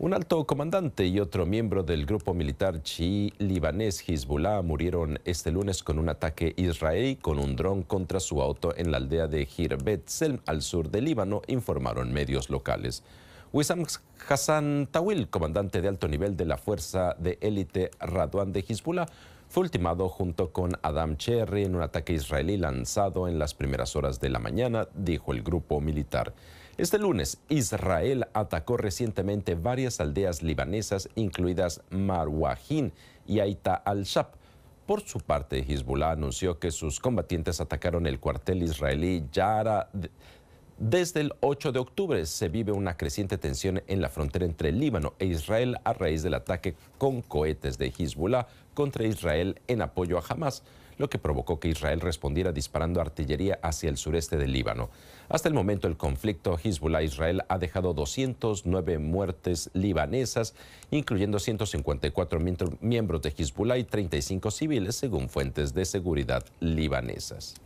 Un alto comandante y otro miembro del grupo militar chií libanés Hezbollah murieron este lunes con un ataque israelí con un dron contra su auto en la aldea de Selm, al sur de Líbano, informaron medios locales. Wissam Hassan Tawil, comandante de alto nivel de la fuerza de élite Raduan de Hezbollah, fue ultimado junto con Adam Cherry en un ataque israelí lanzado en las primeras horas de la mañana, dijo el grupo militar. Este lunes, Israel atacó recientemente varias aldeas libanesas, incluidas Marwahin y Aita al-Shab. Por su parte, Hezbollah anunció que sus combatientes atacaron el cuartel israelí Yara desde el 8 de octubre se vive una creciente tensión en la frontera entre Líbano e Israel a raíz del ataque con cohetes de Hezbollah contra Israel en apoyo a Hamas, lo que provocó que Israel respondiera disparando artillería hacia el sureste del Líbano. Hasta el momento el conflicto Hezbollah-Israel ha dejado 209 muertes libanesas, incluyendo 154 miembros de Hezbollah y 35 civiles, según fuentes de seguridad libanesas.